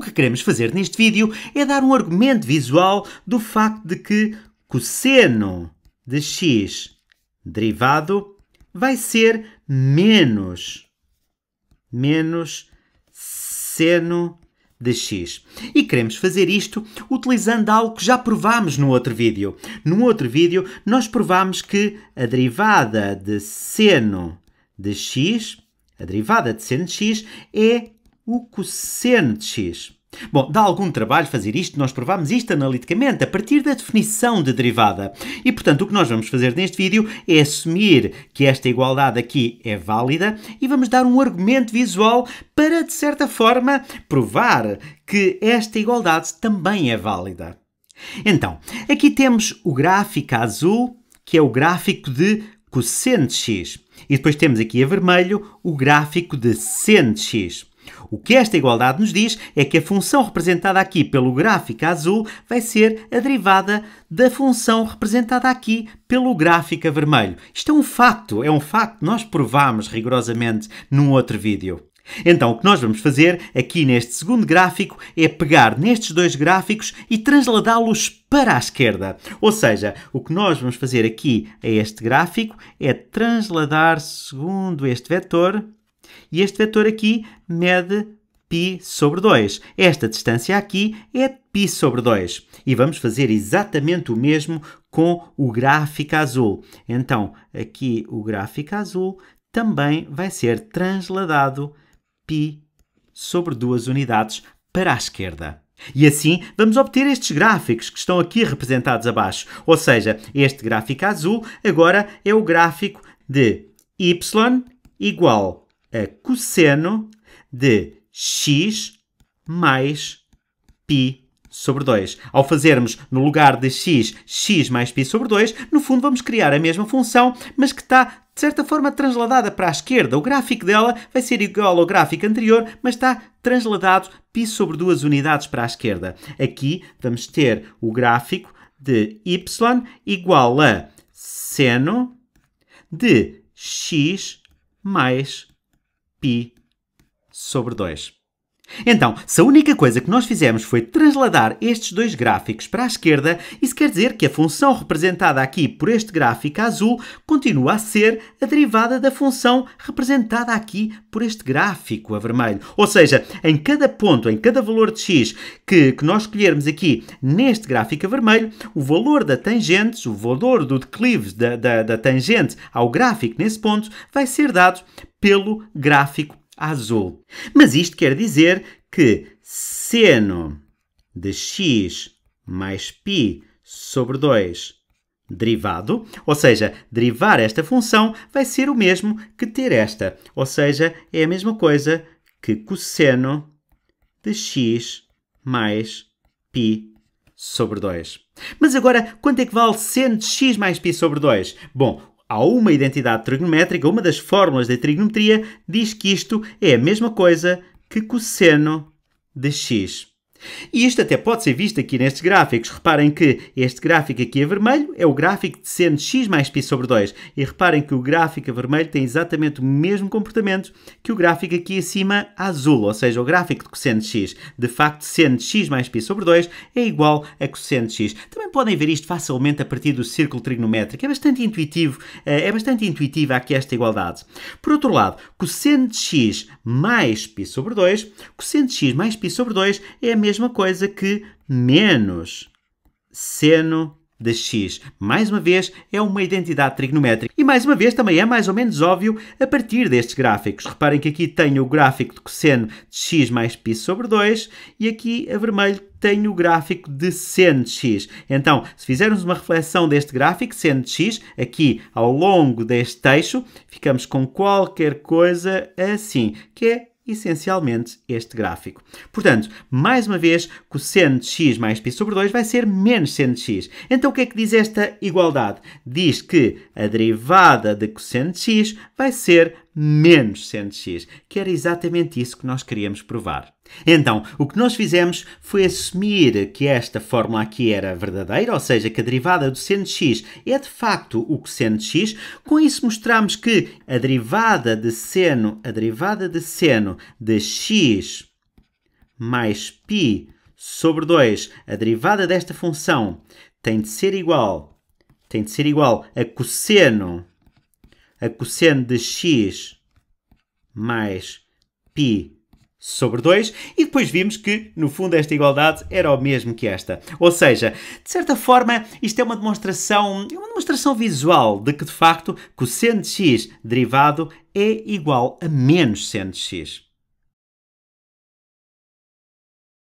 O que queremos fazer neste vídeo é dar um argumento visual do facto de que cosseno de x derivado vai ser menos menos seno de x. E queremos fazer isto utilizando algo que já provámos no outro vídeo. No outro vídeo, nós provámos que a derivada de seno de x, a derivada de seno de x, é o cosseno de x. Bom, dá algum trabalho fazer isto, nós provámos isto analiticamente a partir da definição de derivada. E portanto, o que nós vamos fazer neste vídeo é assumir que esta igualdade aqui é válida e vamos dar um argumento visual para, de certa forma, provar que esta igualdade também é válida. Então, aqui temos o gráfico azul, que é o gráfico de cosseno de x. E depois temos aqui a vermelho o gráfico de seno de x. O que esta igualdade nos diz é que a função representada aqui pelo gráfico azul vai ser a derivada da função representada aqui pelo gráfico vermelho. Isto é um facto, é um facto, nós provámos rigorosamente num outro vídeo. Então, o que nós vamos fazer aqui neste segundo gráfico é pegar nestes dois gráficos e transladá los para a esquerda. Ou seja, o que nós vamos fazer aqui a este gráfico é transladar segundo este vetor e este vetor aqui mede π sobre 2. Esta distância aqui é π sobre 2. E vamos fazer exatamente o mesmo com o gráfico azul. Então, aqui o gráfico azul também vai ser transladado π sobre duas unidades para a esquerda. E assim vamos obter estes gráficos que estão aqui representados abaixo. Ou seja, este gráfico azul agora é o gráfico de y igual a é cosseno de x mais π sobre 2. Ao fazermos no lugar de x, x mais π sobre 2, no fundo vamos criar a mesma função, mas que está, de certa forma, transladada para a esquerda. O gráfico dela vai ser igual ao gráfico anterior, mas está transladado π sobre duas unidades para a esquerda. Aqui vamos ter o gráfico de y igual a seno de x mais π sobre 2. Então, se a única coisa que nós fizemos foi transladar estes dois gráficos para a esquerda, isso quer dizer que a função representada aqui por este gráfico azul continua a ser a derivada da função representada aqui por este gráfico a vermelho. Ou seja, em cada ponto, em cada valor de x que, que nós escolhermos aqui neste gráfico a vermelho, o valor da tangente, o valor do declive da, da, da tangente ao gráfico nesse ponto, vai ser dado pelo gráfico azul. Mas isto quer dizer que seno de x mais π sobre 2 derivado, ou seja, derivar esta função vai ser o mesmo que ter esta, ou seja, é a mesma coisa que cosseno de x mais π sobre 2. Mas agora, quanto é que vale seno de x mais π sobre 2? Bom, Há uma identidade trigonométrica, uma das fórmulas da trigonometria diz que isto é a mesma coisa que cosseno de x. E isto até pode ser visto aqui nestes gráficos. Reparem que este gráfico aqui a é vermelho é o gráfico de seno x mais π sobre 2. E reparem que o gráfico a vermelho tem exatamente o mesmo comportamento que o gráfico aqui acima a azul, ou seja, o gráfico de cosseno de x. De facto, seno de x mais π sobre 2 é igual a cosseno de x. Também podem ver isto facilmente a partir do círculo trigonométrico. É bastante intuitivo, eh, é bastante intuitiva aqui esta igualdade. Por outro lado, cosseno de x mais π sobre 2, cosseno de x mais π sobre 2 é a mesma mesma coisa que menos seno de x. Mais uma vez, é uma identidade trigonométrica. E mais uma vez, também é mais ou menos óbvio a partir destes gráficos. Reparem que aqui tenho o gráfico de cosseno de x mais π sobre 2 e aqui a vermelho tenho o gráfico de seno de x. Então, se fizermos uma reflexão deste gráfico, seno de x, aqui ao longo deste eixo, ficamos com qualquer coisa assim, que é essencialmente este gráfico. Portanto, mais uma vez, cosseno de x mais π sobre 2 vai ser menos seno de x. Então o que é que diz esta igualdade? Diz que a derivada de cosseno de x vai ser menos sendo x, que era exatamente isso que nós queríamos provar. Então, o que nós fizemos foi assumir que esta fórmula aqui era verdadeira, ou seja, que a derivada do seno de x é de facto o cosseno de x. Com isso mostramos que a derivada de seno, a derivada de seno de x mais π sobre 2, a derivada desta função tem de ser igual, tem de ser igual a cosseno a cosseno de x mais π sobre 2 e depois vimos que, no fundo, esta igualdade era o mesmo que esta. Ou seja, de certa forma, isto é uma demonstração, é uma demonstração visual de que, de facto, cosseno de x derivado é igual a menos seno de x.